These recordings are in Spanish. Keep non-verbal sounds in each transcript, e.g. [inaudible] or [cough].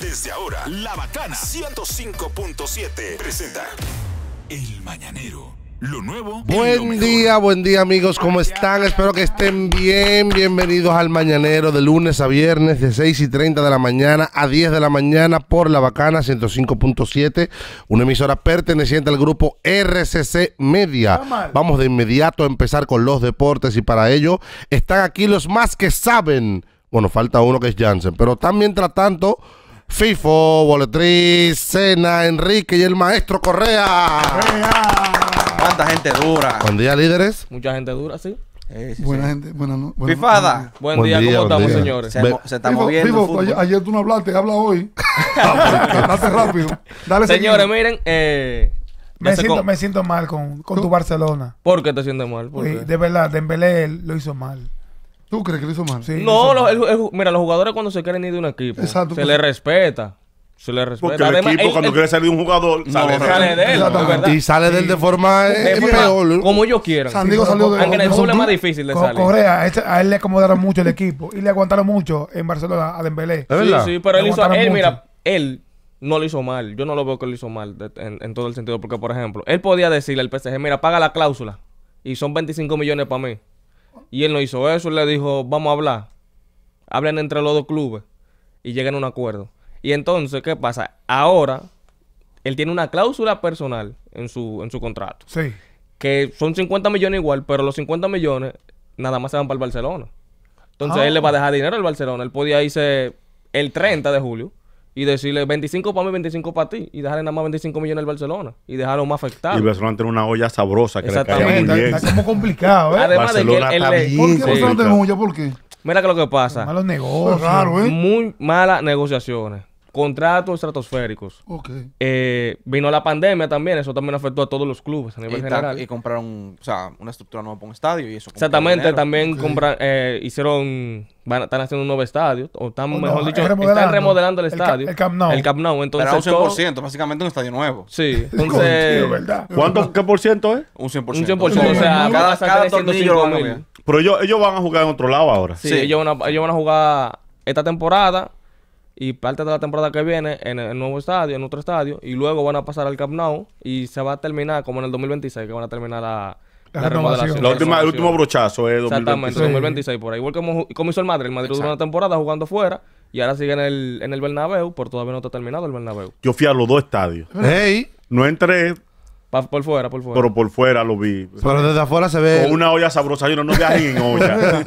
Desde ahora, La Bacana 105.7 presenta El Mañanero. Lo nuevo. Buen día, buen día amigos, ¿cómo están? Espero que estén bien. Bienvenidos al Mañanero de lunes a viernes de 6 y 30 de la mañana a 10 de la mañana por La Bacana 105.7, una emisora perteneciente al grupo RCC Media. Vamos de inmediato a empezar con los deportes y para ello están aquí los más que saben bueno, falta uno que es Jansen. Pero también, mientras tanto FIFO, Boletriz, Cena, Enrique y el maestro Correa. ¡Correa! ¿Cuánta gente dura? Buen día, líderes. Mucha gente dura, sí. buena gente, buena no, Fifada. Buen, día, ¿cómo estamos, señores? Se, está moviendo. ayer, ayer, tú no hablaste, habla hoy. Date [laughs] rápido. Dale señores, miren, eh, me siento, me siento, mal con, tu Barcelona. ¿Por qué te sientes mal? sí, De verdad, Dembélé lo hizo mal. ¿Tú crees que lo hizo mal? no, mira, los jugadores cuando se quieren ir de un equipo, se les pues respeta. Se le respeta. Porque el equipo, cuando quiere salir de un jugador, sale, de él. Y sale de él de forma peor. Eh, como ellos quieran. San salió de Aunque en el fútbol es más difícil de salir. a, él le acomodaron mucho el equipo. Y le aguantaron mucho en Barcelona a Dembélé. Sí, sí, pero él hizo. Él, mira, él no lo hizo mal. Yo no lo veo que lo hizo mal en, en, todo el sentido. Porque, por ejemplo, él podía decirle al PSG: mira, paga la cláusula. Y son 25 millones para mí. Y él no hizo eso, él le dijo, vamos a hablar. Hablen entre los dos clubes y lleguen a un acuerdo. Y entonces, ¿qué pasa? Ahora, él tiene una cláusula personal en su, en su contrato. Sí. Que son 50 millones igual, pero los 50 millones nada más se van para el Barcelona. Entonces, ah. él le va a dejar dinero al Barcelona. Él podía irse el 30 de julio y decirle 25 para mí, 25 para ti, y dejarle nada más 25 millones al Barcelona, y dejarlo más afectado. Y Barcelona tiene una olla sabrosa que le cae muy Exactamente, Está, como complicado, ¿eh? Además Barcelona de que el, el, ¿Por qué Barcelona ¿Por qué? Mira que lo que pasa. Malos negocios. Raro, ¿eh? Muy malas negociaciones contratos estratosféricos. Okay. Eh, vino la pandemia también, eso también afectó a todos los clubes a nivel general. Y compraron, o sea, una estructura nueva para un estadio y eso. Exactamente, también compraron… eh, hicieron, van, están haciendo un nuevo estadio, o están, mejor dicho, están remodelando el, estadio. el Camp Nou. El Camp Nou, entonces. Era un 100%, básicamente un estadio nuevo. Sí, [laughs] entonces. ¿Cuánto, qué por ciento es? Un 100%. Un 100%, o sea, cada, cada tornillo Pero ellos, ellos van a jugar en otro lado ahora. Sí, sí. Ellos, van a, ellos van a jugar esta temporada y parte de la temporada que viene en el nuevo estadio, en otro estadio, y luego van a pasar al Camp Nou y se va a terminar como en el 2026, que van a terminar la, la, remodelación. La el último brochazo es 2026. Exactamente, 2026 por ahí. Igual como, como hizo el Madrid, el Madrid una temporada jugando fuera y ahora sigue en el, en el Bernabéu, por todavía no está terminado el Bernabéu. Yo fui a los dos estadios. ¡Hey! No entré por fuera, por fuera. Pero por fuera lo vi. Pero desde afuera se ve. Con una olla sabrosa, yo [laughs] no, no en olla.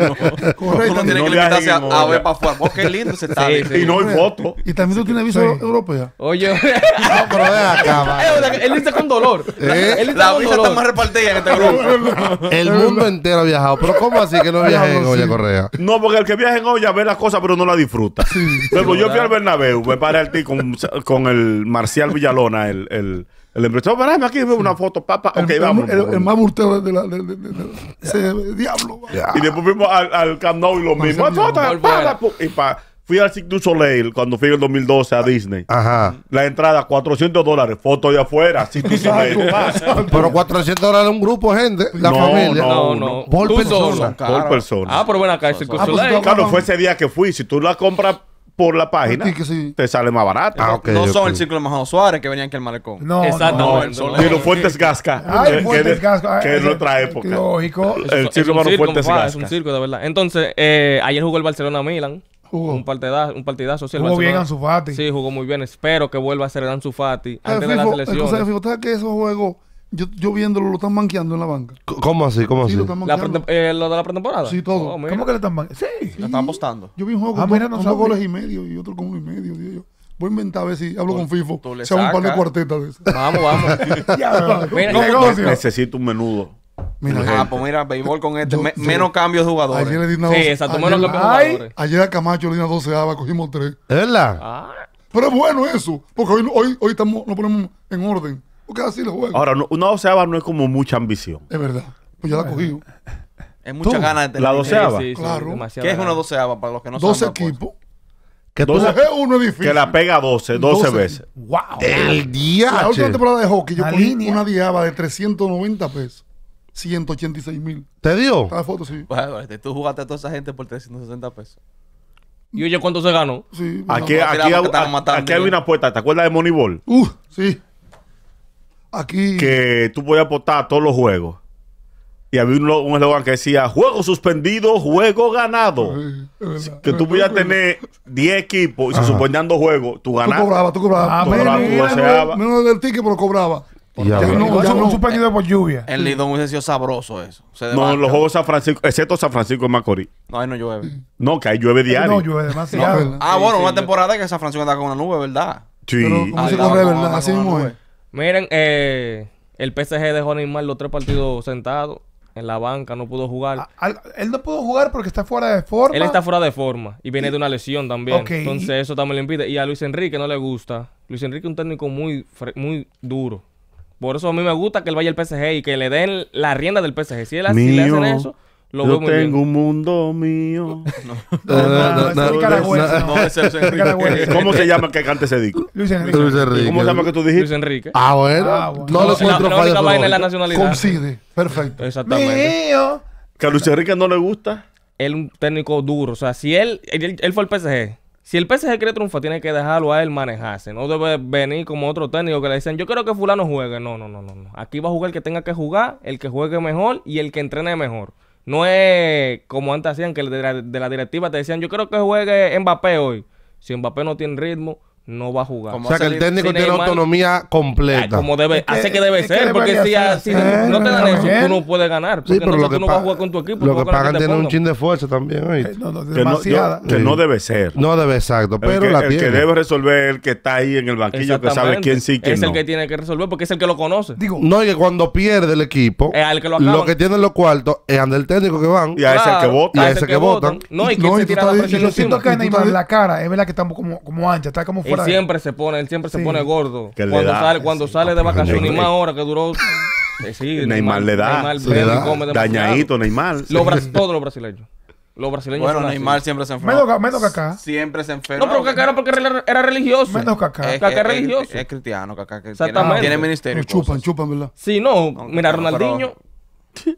Correcto. Uno tiene que limitarse a, ver para afuera. Oh, qué lindo se está. Y no hay foto. Y también tú tienes visa europea. Oye, [laughs] No, pero de acá, [laughs] eh, él dice con dolor. Eh. Él dice La visa está más repartida en este grupo. El mundo entero ha viajado. Pero ¿cómo así que no viajado en Olla Correa? No, porque el que viaja en olla ve las cosas, pero no las disfruta. Pero yo fui al Bernabéu, me paré el ti con, el Marcial Villalona, el, el empresario, para aquí, una foto, papá. el, vamos. El, más burteo de la. diablo. Y después vimos al, al Camp y lo mismo. Y fui al Circus Soleil cuando fui en el 2012 a Disney. Ajá. La entrada, 400 dólares. Foto de afuera, [laughs] Soleil. [laughs] pero 400 dólares un grupo, gente. La familia. No, no, no. Por persona. por Ah, pero bueno, acá el ah, pues, Soleil. Claro, fue ese día que fui. Si tú la compras por la página, te sale más barato. Ah, no son el círculo de Majado Suárez que venían aquí al malecón. No, No, no, y los Fuentes Gasca. Ay, que, Fuentes Gasca. Que es eh, otra eh, época. Lógico. El círculo de Fuentes Gasca. Es un circo, de ah, verdad. Entonces, eh, ayer jugó el Barcelona-Milan. Jugó. Un partidazo, un Jugó bien Ansu Fati. Sí, jugó muy bien. Espero que vuelva a ser el Ansu Fati antes de la selección. que esos juegos yo, yo viéndolo, lo están manqueando en la banca. ¿Cómo así? ¿Cómo así? Eh, lo La de la pretemporada? Sí, todo. Oh, ¿Cómo que le están banqueando? Sí. La están apostando. Yo vi un juego Ah, con, dos, goles y medio y otro con uno y medio. Voy a inventar a ver si hablo con FIFO. Se un par de cuartetas de eso Vamos, vamos. [laughs] Ah, mira, Necesito un menudo. Mira, Ah, pues mira, béisbol con este. menos cambios de jugadores. ayer Sí, Menos ayer, de jugadores. ayer a Camacho le di una 12 cogimos tres. verdad? Ah. Pero es bueno eso, porque hoy, hoy, hoy estamos, nos ponemos en orden así lo Ahora, una doceava no es como mucha ambición. Es verdad. Pues ya la cogí Es mucha gana de tener. La doceava. Sí, claro. ¿Qué es una doceava para los que no saben? 12 equipos. Que Que la pega 12, 12, veces. ¡Wow! El día. La última temporada de hockey, yo cogí una diaba de 390 pesos. 186 mil. ¿Te dio? La foto, sí. Bueno, este, tú jugaste a toda esa gente por 360 pesos. ¿Y oye cuánto se ganó? Sí. Aquí, aquí, aquí, una puerta, ¿Te acuerdas de Moneyball? Uh, sí. Aquí. Que tú podías apostar a todos los juegos. Y había un eslogan que decía: juego suspendido, juego ganado. que tú podías tener 10 equipos y se suspendían dos juegos, tú ganabas. Tú cobrabas, ah, tú Ah, Menos del ticket, pero cobraba. Ya, ya, no, ya por lluvia. El Lidón hubiese sido sabroso eso. Se no, los juegos San Francisco, excepto San Francisco de Macorís. No, ahí no llueve. No, que ahí llueve diario. No, llueve demasiado. ah, bueno, una temporada que San Francisco está con una nube, ¿verdad? Sí. Pero, ¿cómo se verdad? Así mismo es. Miren, eh, el PSG dejó a Neymar los tres partidos sentados en la banca, no pudo jugar. Ah, él no pudo jugar porque está fuera de forma. Él está fuera de forma y viene de una lesión también. Entonces eso también le impide. Y a Luis Enrique no le gusta. Luis Enrique es un técnico muy, muy duro. Por eso a mí me gusta que él vaya al PSG y que le den la rienda del PSG. Si él así le hacen eso, yo tengo un mundo mío. No, no, ¿Cómo se llama que cante ese disco? Luis Enrique. ¿Cómo se llama que tú dijiste? Luis Enrique. Ah, bueno. Ah, no, lo encuentro La, la nacionalidad. Coincide. Perfecto. Exactamente. Mío. Que a Luis Enrique no le gusta. Él es un técnico duro. O sea, si él, él, fue al PSG. Si el PSG quiere triunfa tiene que dejarlo a él manejarse. No debe venir como otro técnico que le dicen, yo quiero que fulano juegue. no, no, no. no. Aquí va a jugar el que tenga que jugar, el que juegue mejor y el que entrene mejor. No es como antes hacían que de la, de la directiva te decían, yo creo que juegue Mbappé hoy. Si Mbappé no tiene ritmo, no va a jugar. O sea que el técnico tiene autonomía ah, completa. como debe, hace que debe ser, porque si, si no te dan eso, ¿eh? tú no puedes ganar. Porque sí, pero lo que tú no vas a jugar con tu equipo. Lo que pagan este tiene un chin de fuerza también. Eh, que, no, que no, debe ser. No debe, exacto. Pero el que, la tiene. El que debe resolver el que está ahí en el banquillo, que sabe quién sí, quién es no. Es el que tiene que resolver, porque es el que lo conoce. Digo, no, y que cuando pierde el equipo, es al que lo, lo, que tienen los cuartos es ante el técnico que van. Y a ese el que vota. Y a ese que votan. No, y que se tira la presión. Yo siento que Neymar la cara, es verdad que estamos como ancha, está como siempre se pone, él siempre se pone gordo. cuando sale, cuando sale de vacaciones, ni más hora que duró. Eh, sí, [laughs] Neymar, le da. Neymar, le da. Dañadito, Neymar. Los, todos los brasileños. Los brasileños. Bueno, Neymar siempre se enferma. Menos, Siempre se enferma. No, pero Kaká era porque era religioso. Menos Kaká. Es, Kaká es religioso. Es, cristiano, Kaká. Que Exactamente. Tiene, ministerio. Chupan, chupan, ¿verdad? Sí, no. mira, Ronaldinho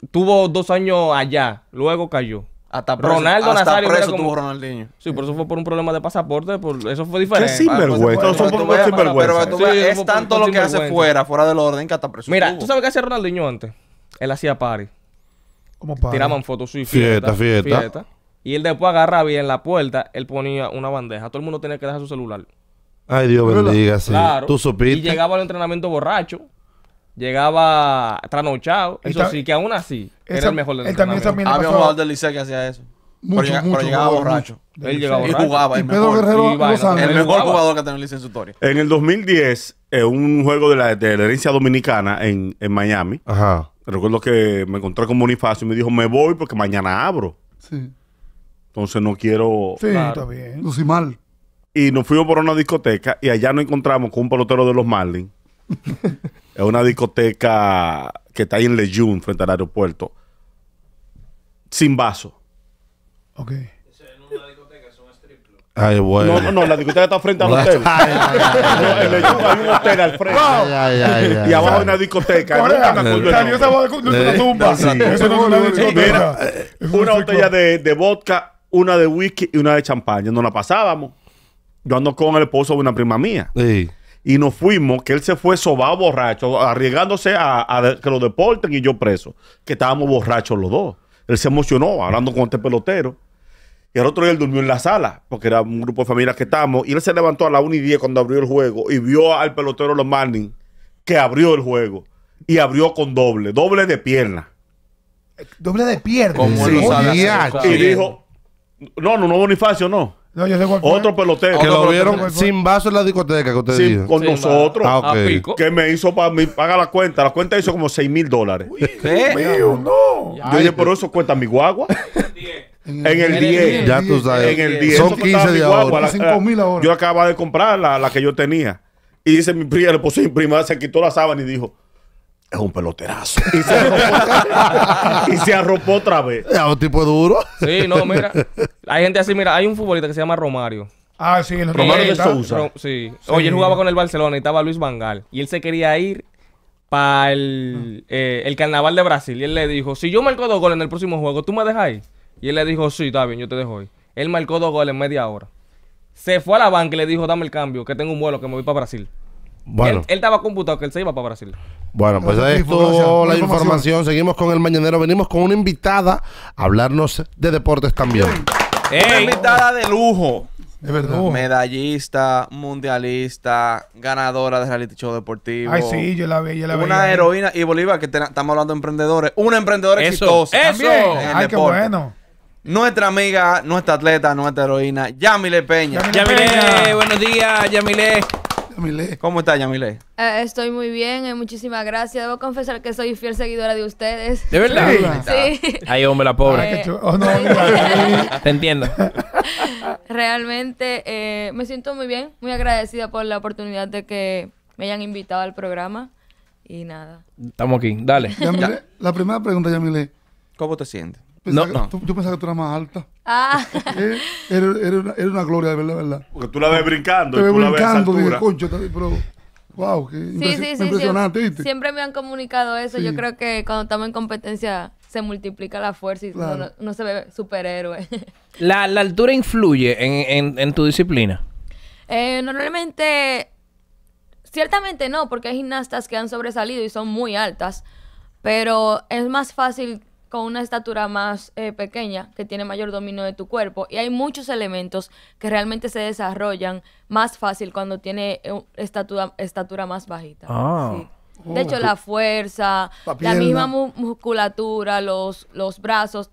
tuvo dos años allá. Luego cayó. Hasta Ronaldo hasta preso tuvo Ronaldinho. Sí, por eso fue por un problema de pasaporte. Por... Eso fue diferente. Qué sinvergüenza. Ah, pues, pero, pero, pero, Tú ves, es tanto lo que hace fuera, fuera del orden, que hasta preso Mira, ¿tú sabes qué hacía Ronaldinho antes? Él hacía party. ¿Cómo party? Tiraban fotos, sí, fiesta, fiesta. Y él después agarraba y en la puerta él ponía una bandeja. Todo el mundo tenía que dejar su celular. Ay, Dios bendiga, sí. Claro. Tú supiste. Y llegaba al entrenamiento borracho. Llegaba trasnochado. Eso sí, que aún así era el mejor del Él también, Había un jugador del Liceo que hacía eso. Mucho, mucho, llegaba borracho. Él Y jugaba. el Pedro mejor, Guerrero El mejor jugador que tenía liceo en su historia. En el 2010, en eh, un juego de la, de la herencia dominicana en, en Miami, Ajá. recuerdo que me encontré con Bonifacio y me dijo, me voy porque mañana abro. Sí. Entonces no quiero... Sí, está bien. Lucí mal. Y nos fuimos por una discoteca y allá nos encontramos con un pelotero de los Marlins [laughs] es una discoteca que está ahí en Lejeune, frente al aeropuerto. Sin vaso. Ok. Ay, bueno. No, no, no, la discoteca está frente al hotel. En ay, hay un hotel al frente. y abajo hay una discoteca. una botella de, vodka, una de whisky y una de champaña. No la pasábamos. Yo ando con el esposo de una prima mía. Sí y nos fuimos, que él se fue sobado borracho, arriesgándose a, que lo deporten y yo preso, que estábamos borrachos los dos. Él se emocionó hablando con este pelotero. Y el otro día él durmió en la sala, porque era un grupo de familias que estábamos. Y él se levantó a la 1 y 10 cuando abrió el juego y vio al pelotero Los Manning que abrió el juego. Y abrió con doble, doble de pierna. Doble de pierna. y dijo, no, no, no, Bonifacio, no. Otro pelotero. Que lo vieron sin vaso en la discoteca que usted con nosotros. Ah, que me hizo para mí, paga la cuenta. La cuenta hizo como 6 mil dólares. no. Yo dije, pero eso cuenta mi guagua. [laughs] En el 10. Ya tú sabes. En el 10. Son 15 de ahora. Yo acababa de comprar la, que yo tenía. Y dice mi mi prima, se quitó la sábana y dijo, es un peloterazo. Y se arropó, otra vez. Es un tipo duro. Sí, no, mira. Hay gente así, mira, hay un futbolista que se llama Romario. Ah, sí, el Romario de Sousa. sí. Oye, él jugaba con el Barcelona y estaba Luis Vangal. Y él se quería ir para el, eh, el, carnaval de Brasil. Y él le dijo, si yo marco dos goles en el próximo juego, ¿tú me dejas ahí? Y él le dijo, sí, está bien, yo te dejo ahí. Él marcó dos goles en media hora. Se fue a la banca y le dijo, dame el cambio, que tengo un vuelo que me voy para Brasil. Él, estaba computado que él se iba para Brasil. Bueno, pues ahí estuvo la información. Seguimos con el mañanero. Venimos con una invitada a hablarnos de deportes también. Una invitada de lujo. Es verdad. Medallista, mundialista, ganadora de reality show deportivo. Ay, sí, yo la vi, yo la vi. Una heroína y Bolívar, que estamos hablando de emprendedores. Una emprendedora eso, ¡Eso! ¡Ay, qué bueno! Nuestra amiga, nuestra atleta, nuestra heroína, Yamile Peña. Yamile, buenos días, Yamile. ¿Cómo estás, Yamile? Eh, estoy muy bien, eh, muchísimas gracias. Debo confesar que soy fiel seguidora de ustedes. ¿De verdad? Sí. Ay, hombre, la pobre. Oh, [laughs] te entiendo. Realmente eh, me siento muy bien, muy agradecida por la oportunidad de que me hayan invitado al programa. Y nada. Estamos aquí, dale. la primera pregunta, Yamile. ¿Cómo te sientes? no, no. tú, yo pensaba que tú eras más alta. Ah. [laughs] Eh, era, era, una, gloria, de verdad, verdad. Porque tú la ves brincando. Te ves brincando, dije, concho, pero... Wow, qué sí, sí, sí, impresionante. Siempre, me han comunicado eso. Yo creo que cuando estamos en competencia se multiplica la fuerza y no uno, se ve superhéroe. [laughs] ¿La, la altura influye en, en, tu disciplina? Eh, normalmente, ciertamente no, porque hay gimnastas que han sobresalido y son muy altas, pero es más fácil con una estatura más eh, pequeña, que tiene mayor dominio de tu cuerpo. Y hay muchos elementos que realmente se desarrollan más fácil cuando tiene eh, estatura, estatura más bajita. Ah. Oh, de hecho, la fuerza, la, misma musculatura, los, los brazos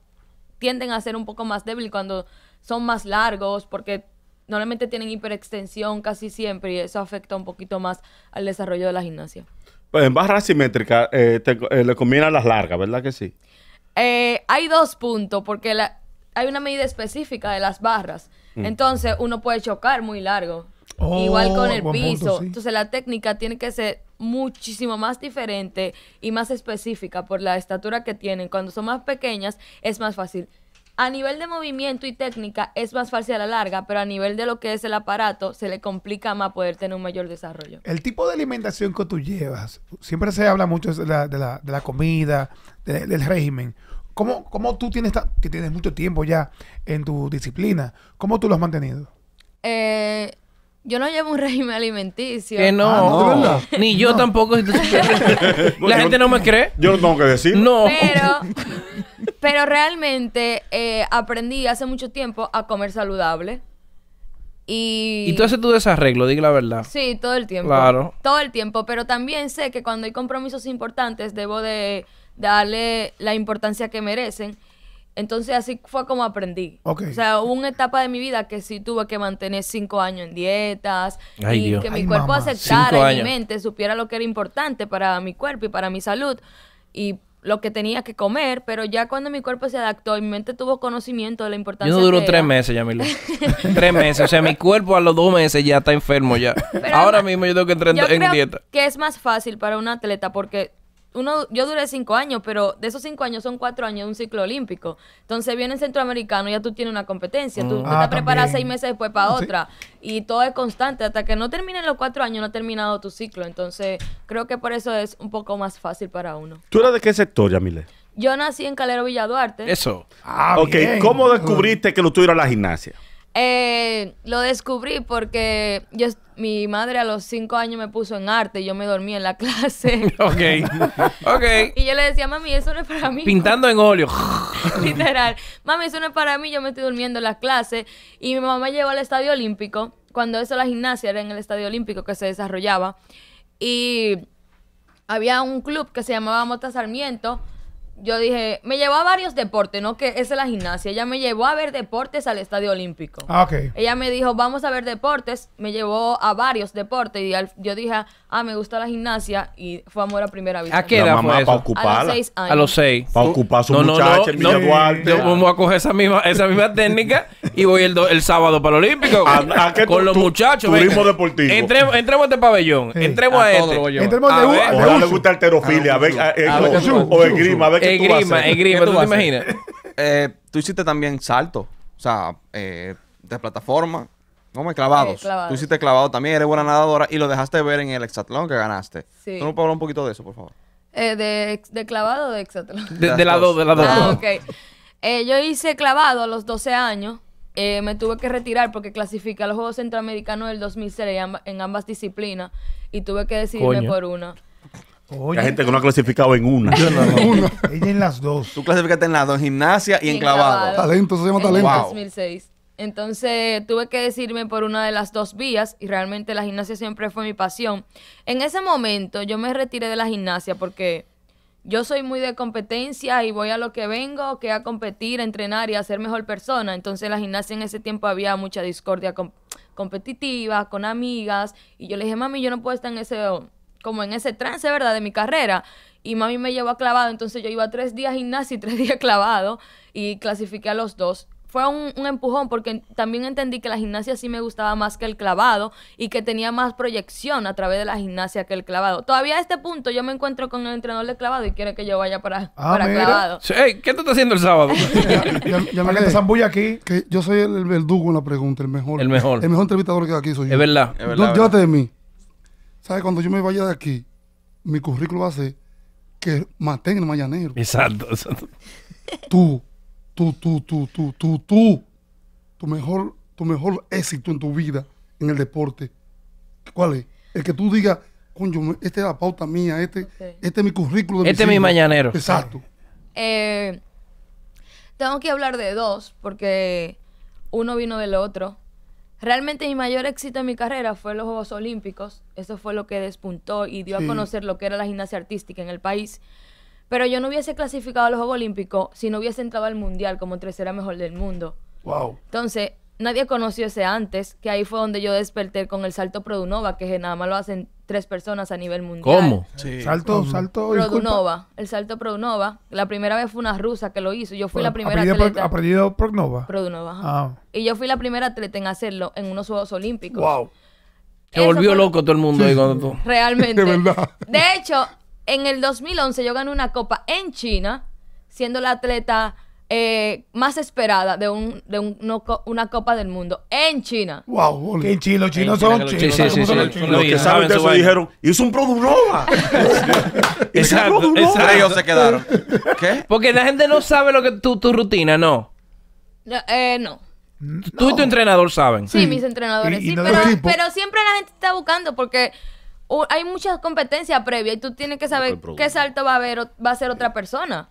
tienden a ser un poco más débiles cuando son más largos, porque normalmente tienen hiperextensión casi siempre y eso afecta un poquito más al desarrollo de la gimnasia. Pues en barra simétrica eh, te, le combina las largas, ¿verdad que sí? Eh, hay dos puntos, porque la, hay una medida específica de las barras. Mm. Entonces, uno puede chocar muy largo. Oh, Igual con el piso. Entonces, la técnica tiene que ser muchísimo más diferente y más específica por la estatura que tienen. Cuando son más pequeñas, es más fácil. A nivel de movimiento y técnica es más fácil a la larga, pero a nivel de lo que es el aparato se le complica más poder tener un mayor desarrollo. El tipo de alimentación que tú llevas, siempre se habla mucho de la, comida, del régimen. ¿Cómo, cómo tú tienes, que tienes mucho tiempo ya en tu disciplina? ¿Cómo tú lo has mantenido? Eh, yo no llevo un [laughs] régimen alimenticio. Que no. Ah, [laughs] Ni yo tampoco. [laughs] La gente no me cree. Yo no tengo que decir. No. Pero, pero realmente eh, aprendí hace mucho tiempo a comer saludable. Y... y tú haces tu desarreglo, diga la verdad. Sí, todo el tiempo. Claro. Todo el tiempo. Pero también sé que cuando hay compromisos importantes debo de darle la importancia que merecen. Entonces así fue como aprendí. O sea, hubo una etapa de mi vida que sí tuve que mantener cinco años en dietas y que mi cuerpo aceptara en mi mente, supiera lo que era importante para mi cuerpo y para mi salud y lo que tenía que comer, pero ya cuando mi cuerpo se adaptó y mi mente tuvo conocimiento de la importancia. Yo no duró tres meses, Yamil. [laughs] tres meses. O sea, mi cuerpo a los dos meses ya está enfermo ya. Ahora mismo yo tengo que entrar en, dieta. Que es más fácil para un atleta porque yo duré cinco años, pero de esos cinco años son cuatro años de un ciclo olímpico. Entonces viene el centroamericano, ya tú tienes una competencia, tú, mm. te ah, preparas seis meses después para otra. Y todo es constante, hasta que no terminen los cuatro años, no ha terminado tu ciclo. Entonces creo que por eso es un poco más fácil para uno. ¿Tú eras de qué sector, Yamile? Yo nací en Calero Villaduarte. Eso. Ah, ok, ¿cómo descubriste que lo tuyo la gimnasia? Eh, lo descubrí porque yo, mi madre a los cinco años me puso en arte y yo me dormí en la [laughs] clase. [laughs] ok, ok. Y yo le decía, mami, eso no es para mí. Pintando en óleo. [laughs] Literal. Mami, eso no es para mí, yo me estoy durmiendo en la clase. Y mi mamá llegó al Estadio Olímpico, cuando eso la gimnasia era en el Estadio Olímpico que se desarrollaba. Y había un club que se llamaba Mota Sarmiento yo dije, me llevó a varios deportes, no que esa es la gimnasia. Ella me llevó a ver deportes al Estadio Olímpico. Ah, Ella me dijo, vamos a ver deportes. Me llevó a varios deportes. Y yo dije, ah, me gusta la gimnasia. Y fue amor a primera vista. ¿A qué edad fue eso? A los seis A los seis. Para ocupar a su no, no, no, yo, vamos a coger esa misma, esa misma técnica y voy el, el sábado para el Olímpico. con los muchachos. Turismo deportivo. Entremos, entremos a este pabellón. Entremos a, a este. Entremos a, Ojalá le gusta terofilia A ver, eh, o grima A ver es eh, grima, es eh, grima. ¿Tú, te imaginas? [laughs] Eh, tú hiciste también salto. O sea, de plataforma. ¿no? Me clavados. Tú hiciste clavado también, eres buena nadadora y lo dejaste ver en el hexatlón que ganaste. Sí. ¿Tú nos puedes hablar un poquito de eso, por favor? de, clavado o de hexatlón? De, la dos, de la dos. Ah, ok. yo hice clavado a los 12 años. me tuve que retirar porque clasificé a los Juegos Centroamericanos del 2006 en ambas, disciplinas y tuve que decidirme por una. Oye. Hay gente que no ha clasificado en una. Yo en [laughs] Ella [laughs] en las dos. Tú clasificaste en las dos, en gimnasia y, en clavado. Talento, se llama talento. En 2006. Entonces tuve que decirme por una de las dos vías y realmente la gimnasia siempre fue mi pasión. En ese momento yo me retiré de la gimnasia porque yo soy muy de competencia y voy a lo que vengo, que a competir, entrenar y a ser mejor persona. Entonces la gimnasia en ese tiempo había mucha discordia competitiva, con amigas. Y yo le dije, mami, yo no puedo estar en ese como en ese trance, ¿verdad?, de mi carrera. Y mami me llevó a clavado, entonces yo iba tres días gimnasia y tres días clavado y clasifiqué a los dos. Fue un, empujón porque también entendí que la gimnasia sí me gustaba más que el clavado y que tenía más proyección a través de la gimnasia que el clavado. Todavía a este punto yo me encuentro con el entrenador de clavado y quiere que yo vaya para, ah, clavado. ¿Qué tú estás haciendo el sábado? [laughs] aquí. Que yo soy el verdugo en la pregunta, el mejor. El mejor. El mejor entrevistador que aquí soy yo. Es verdad. verdad. de mí. ¿Sabes? Cuando yo me vaya de aquí, mi currículo va a ser que maten el mañanero. Exacto, exacto. Tú, tú, tú, tú, tú, tú, tú. Tu mejor, tu mejor éxito en tu vida, en el deporte. ¿Cuál es? El que tú digas, coño, esta es la pauta mía, este, este es mi currículo. este es mi mañanero. Exacto. Eh, tengo que hablar de dos, porque uno vino del otro. Realmente mi mayor éxito en mi carrera fue los Juegos Olímpicos. Eso fue lo que despuntó y dio a conocer lo que era la gimnasia artística en el país. Pero yo no hubiese clasificado a los Juegos Olímpicos si no hubiese entrado al Mundial como tercera mejor del mundo. Wow. Entonces, nadie conoció ese antes, que ahí fue donde yo desperté con el salto Produnova, que nada más lo hacen tres personas a nivel mundial. ¿Cómo? Sí. Salto, salto. Produnova, el salto Produnova. La primera vez fue una rusa que lo hizo. Yo fui la primera atleta. aprendido Produnova? Produnova, ah. Y yo fui la primera atleta en hacerlo en unos Juegos Olímpicos. ¡Wow! Se volvió loco todo el mundo ahí cuando tú... [laughs] Realmente. [laughs] De verdad. De hecho, en el 2011 yo gané una copa en China, siendo la atleta eh, más esperada de, un, de un, no, una Copa del Mundo en China. ¡Wow! en China, los chinos son chinos. Los, que saben de eso dijeron, es un produroba [laughs] exacto, Ellos se quedaron. ¿Qué? Porque la gente no sabe lo que tu, tu rutina, ¿no? no eh, no. Tú y tu entrenador saben. Sí, mis entrenadores. sí, pero, pero, siempre la gente está buscando porque hay muchas competencias previas y tú tienes que saber qué salto va a, haber, va a ser otra persona.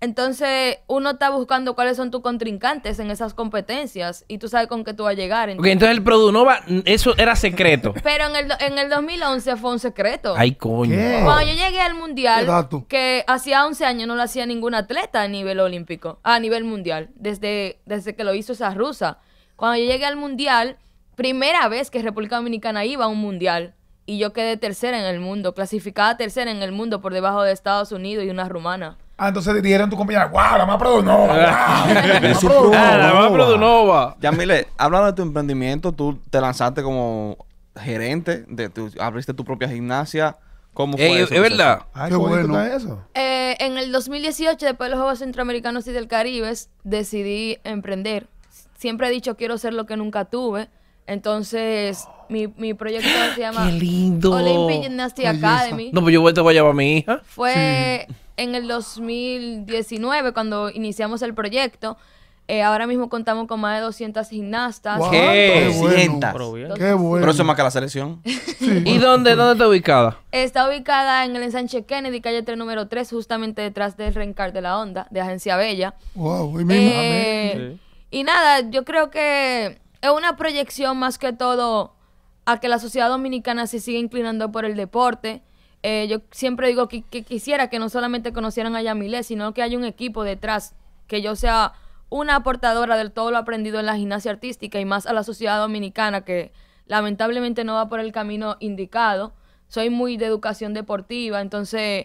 Entonces, uno está buscando cuáles son tus contrincantes en esas competencias y tú sabes con qué tú vas a llegar. porque entonces el Produnova, eso era secreto. [laughs] Pero en el, en el 2011 fue un secreto. Ay, coño. Cuando yo llegué al mundial, que hacía 11 años no lo hacía ningún atleta a nivel olímpico, a nivel mundial, desde, desde que lo hizo esa rusa. Cuando yo llegué al mundial, primera vez que República Dominicana iba a un mundial y yo quedé tercera en el mundo, clasificada tercera en el mundo por debajo de Estados Unidos y una rumana. Ah, entonces dijeron tu compañera, guau, la más Produnova. [laughs] Ah, la más Produnova. Ya, mire, hablando de tu emprendimiento, tú te lanzaste como gerente, tu, abriste tu propia gimnasia. ¿Cómo fue eh, eso? Es verdad. qué bueno. eso. Eh, en el 2018, después de los Juegos Centroamericanos y del Caribe, decidí emprender. Siempre he dicho, quiero ser lo que nunca tuve. Entonces, mi, mi proyecto se llama [gasps] Qué Olympic Gymnastics Academy. No, pues yo te voy a llevar a mi hija. Fue en el 2019 cuando iniciamos el proyecto. Eh, ahora mismo contamos con más de 200 gimnastas. ¿Qué? bueno. eso es más que la selección. [laughs] ¿Y dónde, dónde está ubicada? Está ubicada en el ensanche Kennedy, calle 3, número 3, justamente detrás del Rencar de la Onda, de Agencia Bella. Wow, y, eh, y nada, yo creo que es una proyección más que todo a que la sociedad dominicana se siga inclinando por el deporte. Eh, yo siempre digo que, quisiera que no solamente conocieran a Yamile, sino que haya un equipo detrás, que yo sea una aportadora del todo lo aprendido en la gimnasia artística y más a la sociedad dominicana que lamentablemente no va por el camino indicado. Soy muy de educación deportiva, entonces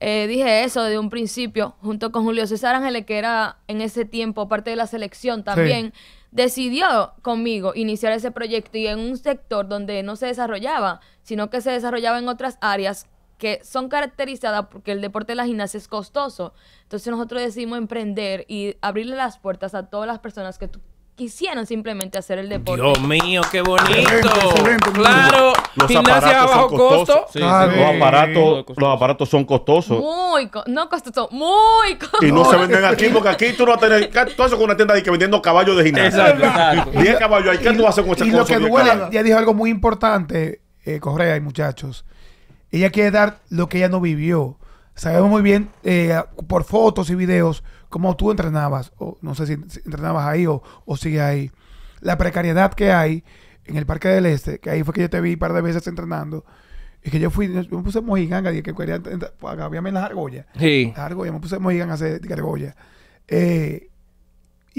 eh, dije eso desde un principio, junto con Julio César Ángeles, que era en ese tiempo parte de la selección también decidió conmigo iniciar ese proyecto y en un sector donde no se desarrollaba, sino que se desarrollaba en otras áreas que son caracterizadas porque el deporte de la gimnasia es costoso. Entonces nosotros decidimos emprender y abrirle las puertas a todas las personas que tú quisieron simplemente hacer el deporte. Dios mío, qué bonito. claro, los gimnasia a bajo costo. Los, aparatos, los aparatos son costosos. Muy, no costosos, muy costoso. Y no se venden aquí [laughs] porque aquí tú no vas tener... todo eso con una tienda de que vendiendo caballos de gimnasia. Exacto, 10 [laughs] caballos, ¿y qué tú hacer con cosa? Y lo que duele, ya dijo algo muy importante eh, Correa y muchachos. Ella quiere dar lo que ella no vivió. Sabemos muy bien eh, por fotos y videos cómo tú entrenabas, o no sé si entrenabas ahí o, o sigue ahí, la precariedad que hay en el Parque del Este, que ahí fue que yo te vi un par de veces entrenando, y que yo fui, yo me puse mojiganga, y que quería, había las argollas. Sí. Las argollas, me puse mojiganga a hacer argollas. Eh,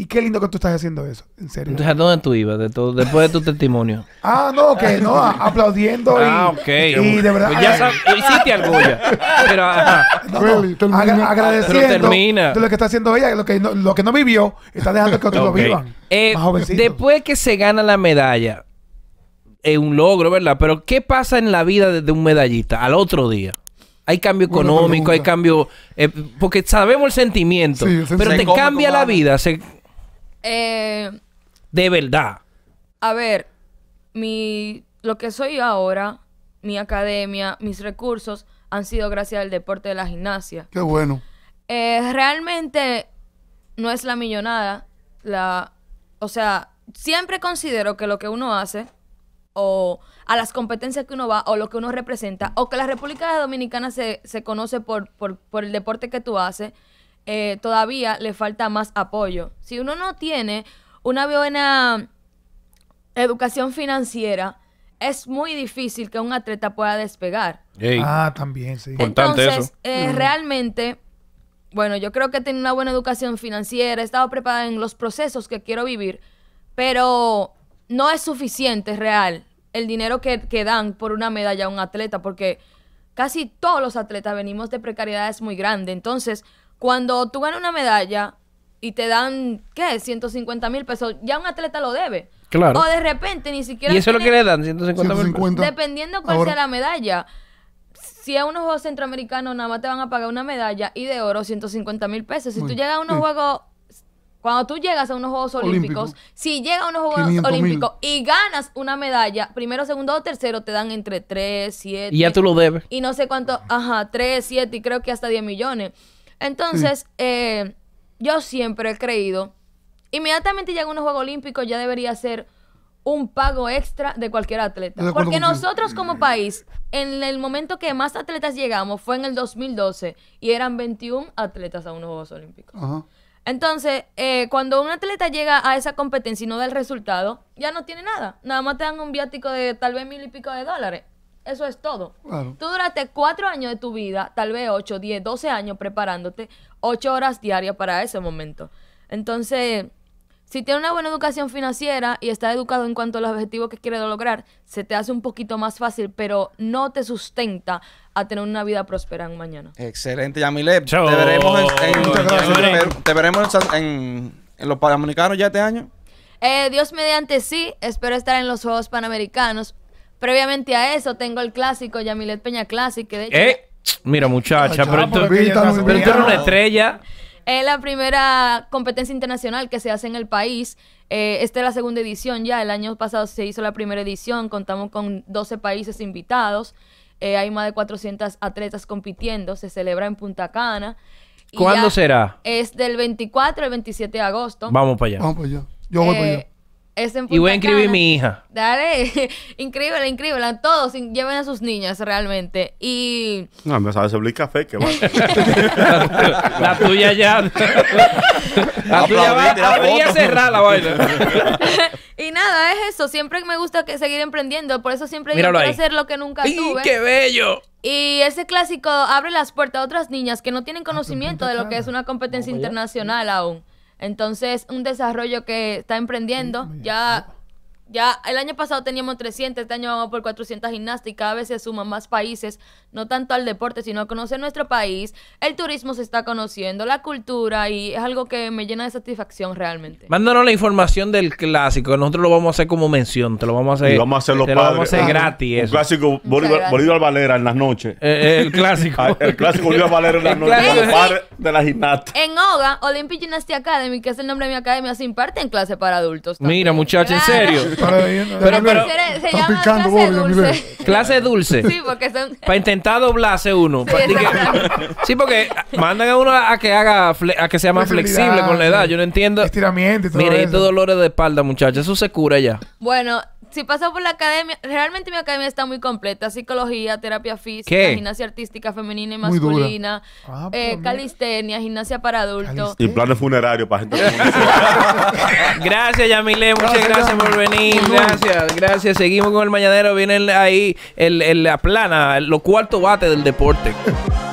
y qué lindo que tú estás haciendo eso, en serio. Entonces, ¿a dónde tú ibas de todo, después de tu testimonio? [laughs] ah, no, que no, aplaudiendo. y, Ah, ok. Y de verdad. Pues ya hiciste algo ya. Pero, agradeciendo Pero termina. de lo que está haciendo ella, lo que no, vivió, está dejando que otros lo vivan. Eh, más después que se gana la medalla, es un logro, ¿verdad? Pero ¿qué pasa en la vida de, un medallista al otro día? Hay cambio económico, hay cambio... Eh, porque sabemos el sentimiento, pero te cambia la vida. se- eh, de verdad. A ver, mi, lo que soy ahora, mi academia, mis recursos han sido gracias al deporte de la gimnasia. Qué bueno. Eh, realmente no es la millonada. La, o sea, siempre considero que lo que uno hace o a las competencias que uno va o lo que uno representa o que la República Dominicana se, conoce por, por, por el deporte que tú haces eh, todavía le falta más apoyo. Si uno no tiene una buena educación financiera, es muy difícil que un atleta pueda despegar. Ah, también, sí. Entonces, eh, realmente, bueno, yo creo que he una buena educación financiera, he estado preparada en los procesos que quiero vivir, pero no es suficiente, real, el dinero que, que dan por una medalla a un atleta, porque casi todos los atletas venimos de precariedades muy grandes. Entonces, cuando tú ganas una medalla y te dan, ¿qué? 150 mil pesos, ya un atleta lo debe. Claro. O de repente ni siquiera. ¿Y eso es lo que le dan? 150 mil pesos. Dependiendo cuál sea la medalla. Si a unos Juegos Centroamericanos nada más te van a pagar una medalla y de oro 150 mil pesos. Si tú llegas a unos Juegos cuando tú llegas a unos Juegos Olímpicos, si llegas a unos Juegos Olímpicos y ganas una medalla, primero, segundo o tercero, te dan entre 3, 7. Y ya tú lo debes. Y no sé cuánto, ajá, 3, 7 y creo que hasta 10 millones. Entonces, eh, yo siempre he creído, inmediatamente llega unos Juegos Olímpicos, ya debería ser un pago extra de cualquier atleta. Porque nosotros como país, en el momento que más atletas llegamos fue en el 2012 y eran 21 atletas a unos Juegos Olímpicos. Entonces, eh, cuando un atleta llega a esa competencia y no da el resultado, ya no tiene nada. Nada más te dan un viático de tal vez mil y pico de dólares eso es todo. Tú duraste cuatro años de tu vida, tal vez ocho, diez, doce años preparándote, ocho horas diarias para ese momento. Entonces, si tienes una buena educación financiera y estás educado en cuanto a los objetivos que quieres lograr, se te hace un poquito más fácil, pero no te sustenta a tener una vida próspera en mañana. Excelente, Yamile. Te veremos en, te veremos en los Panamericanos ya este año. Eh, Dios mediante sí, espero estar en los Juegos Panamericanos. Previamente a eso tengo el clásico Yamilet Peña Classic, que de hecho... Eh, mira muchacha, pero, tú, pero una estrella. Es la primera competencia internacional que se hace en el país. Eh, esta es la segunda edición ya. El año pasado se hizo la primera edición. Contamos con 12 países invitados. Eh, hay más de 400 atletas compitiendo. Se celebra en Punta Cana. ¿Cuándo será? Es del 24 al 27 de agosto. Vamos para allá. Vamos para allá. Yo voy para eh, allá y voy a inscribir mi hija. Dale, increíble [laughs] incríbela. Todos lleven a sus niñas realmente. Y. No, me sabes abrir café, que [laughs] la tuya ya. [laughs] la tuya va a cerrar la vaina. y nada, es eso. Siempre me gusta seguir emprendiendo. Por eso siempre digo quiero hacer lo que nunca tuve. ¡Qué bello! Y ese clásico abre las puertas a otras niñas que no tienen ah, pues, conocimiento de lo que es una competencia internacional aún. Entonces, un desarrollo que está emprendiendo, ya ya el año pasado teníamos 300, este año vamos por 400 gimnastas y cada vez se suman más países, no tanto al deporte, sino a conocer nuestro país. El turismo se está conociendo, la cultura y es algo que me llena de satisfacción realmente. Mándanos la información del clásico, nosotros lo vamos a hacer como mención, te lo vamos a hacer. vamos a hacer los padres. Lo vamos a hacer ah. gratis. clásico Bolívar, Valera en las noches. Eh, eh, el clásico. [laughs] el clásico Bolívar Valera en las noches, los padres de la gimnasta. En OGA, Olympic Gymnastics Academy, que es el nombre de mi academia, se en clase para adultos. Mira, muchachos, en serio pero, pero, se clase dulce. Clase dulce. Sí, porque son... Para intentar doblarse uno. Sí, sí, porque mandan a uno a que haga a que sea más flexible con la edad. Yo no entiendo. Estiramiento y todo Mire, estos dolores de espalda, muchachos. Eso se cura ya. Bueno, si pasas por la academia, realmente mi academia está muy completa. Psicología, terapia física, gimnasia artística femenina y masculina, ah, pues eh, calistenia, gimnasia para adultos. Y planes funerarios para gente. [laughs] gracias, Yamile. Muchas gracias, por venir. Gracias, gracias. Seguimos con el mañanero. Viene ahí el, el, la plana, los cuarto bate del deporte. [laughs]